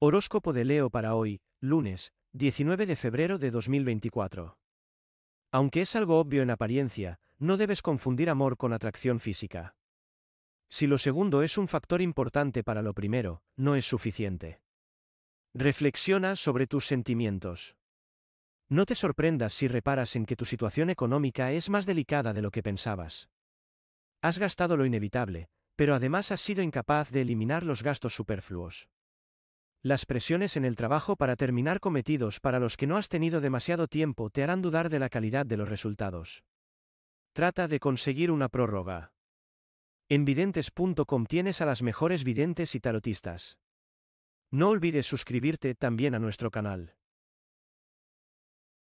Horóscopo de Leo para hoy, lunes, 19 de febrero de 2024. Aunque es algo obvio en apariencia, no debes confundir amor con atracción física. Si lo segundo es un factor importante para lo primero, no es suficiente. Reflexiona sobre tus sentimientos. No te sorprendas si reparas en que tu situación económica es más delicada de lo que pensabas. Has gastado lo inevitable, pero además has sido incapaz de eliminar los gastos superfluos. Las presiones en el trabajo para terminar cometidos para los que no has tenido demasiado tiempo te harán dudar de la calidad de los resultados. Trata de conseguir una prórroga. En videntes.com tienes a las mejores videntes y tarotistas. No olvides suscribirte también a nuestro canal.